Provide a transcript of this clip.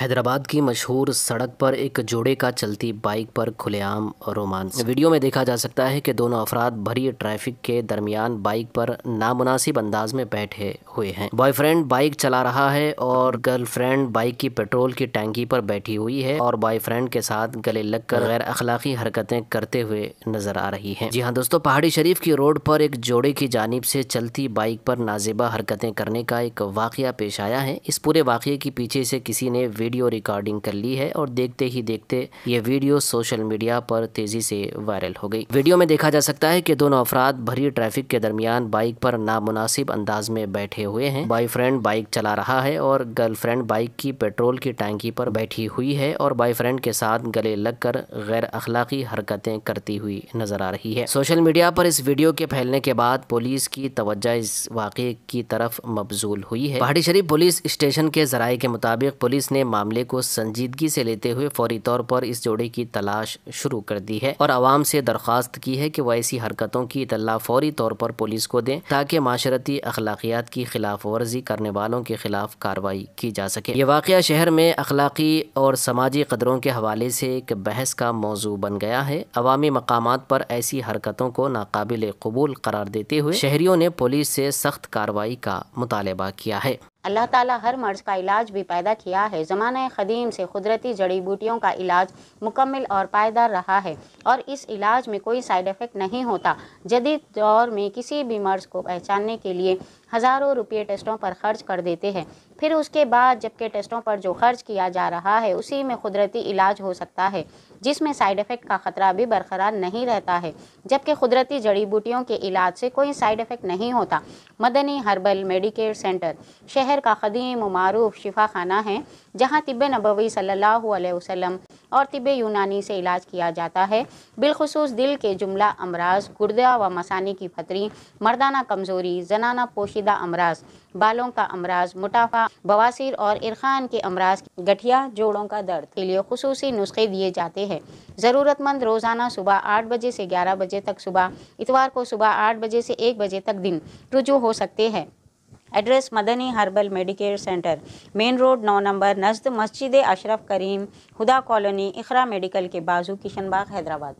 हैदराबाद की मशहूर सड़क पर एक जोड़े का चलती बाइक पर खुलेआम रोमांस वीडियो में देखा जा सकता है कि दोनों अफराद भरी ट्रैफिक के दरमियान बाइक पर नामुनासिब अंदाज में बैठे हुए हैं बॉयफ्रेंड बाइक चला रहा है और गर्लफ्रेंड बाइक की पेट्रोल की टैंकी पर बैठी हुई है और बॉयफ्रेंड के साथ गले लगकर गैर अखलाकी हरकतें करते हुए नजर आ रही है जी हाँ दोस्तों पहाड़ी शरीफ की रोड पर एक जोड़े की जानब से चलती बाइक पर नाजेबा हरकतें करने का एक वाक़ पेश आया है इस पूरे वाक़े के पीछे से किसी ने वीडियो रिकॉर्डिंग कर ली है और देखते ही देखते ये वीडियो सोशल मीडिया पर तेजी से वायरल हो गई वीडियो में देखा जा सकता है कि दोनों अफराद भरी ट्रैफिक के दरमियान बाइक पर नामुनासिब अंदाज में बैठे हुए हैं बॉयफ्रेंड बाइक चला रहा है और गर्लफ्रेंड बाइक की पेट्रोल की टैंकी पर बैठी हुई है और बॉयफ्रेंड के साथ गले लगकर गैर अखलाकी हरकतें करती हुई नजर आ रही है सोशल मीडिया पर इस वीडियो के फैलने के बाद पुलिस की तवज्जा इस वाक़े की तरफ मबजूल हुई है पहाड़ी शरीफ पुलिस स्टेशन के जराये के मुताबिक पुलिस ने मामले को संजीदगी से लेते हुए फौरी तौर पर इस जोड़े की तलाश शुरू कर दी है और आवाम से दरख्वास्त की है कि वह ऐसी हरकतों की इतला फौरी तौर पर पुलिस को दें ताकि माशरती अखलाकियात की खिलाफ वर्जी करने वालों के खिलाफ कार्रवाई की जा सके ये वाक़ शहर में अखलाकी और समाजी कदरों के हवाले से एक बहस का मौजू बन गया है अवामी मकाम पर ऐसी हरकतों को नाकबिल कबूल करार देते हुए शहरियों ने पुलिस से सख्त कार्रवाई का मुतालबा किया है अल्लाह ताला हर मर्ज़ का इलाज भी पैदा किया है ज़माना ख़दीम से कुदरती जड़ी बूटियों का इलाज मुकम्मल और पायदार रहा है और इस इलाज में कोई साइड इफ़ेक्ट नहीं होता जदीद दौर में किसी भी मर्ज़ को पहचानने के लिए हज़ारों रुपये टेस्टों पर खर्च कर देते हैं फिर उसके बाद जबकि टेस्टों पर जो खर्च किया जा रहा है उसी में कुदरती इलाज हो सकता है जिसमें साइड इफ़ेक्ट का ख़तरा भी बरकरार नहीं रहता है जबकि कुदरती जड़ी बूटियों के इलाज से कोई साइड इफ़ेक्ट नहीं होता मदनी हर्बल मेडिकेयर सेंटर शहर का कदीम मरूफ शिफा खाना है जहाँ तिब नबवी सल्ला अलैहि और तिब यूनानी से इलाज किया जाता है बिलखसूस दिल के जुमला अमराज गुर्दा व मसानी की फतरी मर्दाना कमज़ोरी जनाना पोशीदा अमराज बालों का अमराज मोटापा बवासिर और इरखान के अमराज गठिया जोड़ों का दर्द के लिए खसूस नुस्खे दिए जाते हैं ज़रूरतमंद रोज़ाना सुबह आठ बजे से ग्यारह बजे तक सुबह इतवार को सुबह आठ बजे से एक बजे तक दिन रुजू हो सकते हैं address Madani herbal medicare centre main road नौ नंबर नज़द मस्जिद अशरफ करीम हुदा कॉलोनी इखरा मेडिकल के बाजू किशनबाग हैदराबाद